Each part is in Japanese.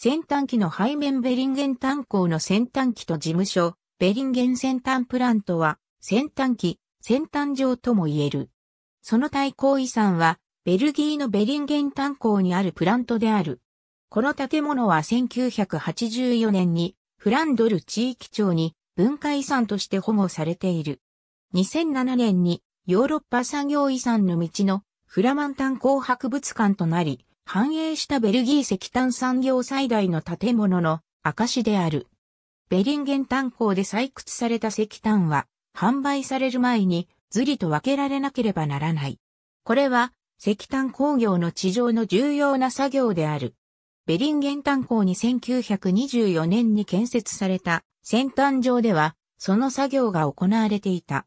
先端機の背面ベリンゲン炭鉱の先端機と事務所、ベリンゲン先端プラントは、先端機、先端上とも言える。その対抗遺産は、ベルギーのベリンゲン炭鉱にあるプラントである。この建物は1984年に、フランドル地域庁に文化遺産として保護されている。2007年にヨーロッパ産業遺産の道のフラマン炭鉱博物館となり、繁栄したベルギー石炭産業最大の建物の証である。ベリンゲン炭鉱で採掘された石炭は、販売される前にずりと分けられなければならない。これは、石炭工業の地上の重要な作業である。ベリンゲン炭鉱に1924年に建設された先端上では、その作業が行われていた。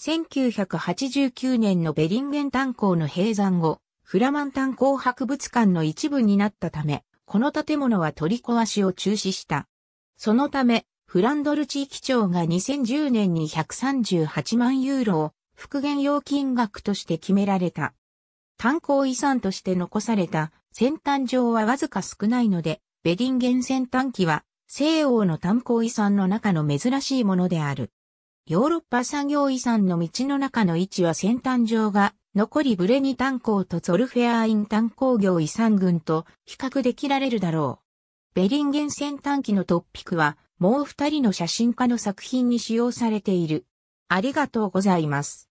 1989年のベリンゲン炭鉱の閉山後、フラマン炭鉱博物館の一部になったため、この建物は取り壊しを中止した。そのため、フランドル地域庁が2010年に138万ユーロを復元用金額として決められた。炭鉱遺産として残された先端上はわずか少ないので、ベディンゲン先端機は西欧の炭鉱遺産の中の珍しいものである。ヨーロッパ産業遺産の道の中の位置は先端上が残りブレニ炭鉱とゾルフェアイン炭鉱業遺産群と比較できられるだろう。ベリンゲン先端機のトッピクは、もう二人の写真家の作品に使用されている。ありがとうございます。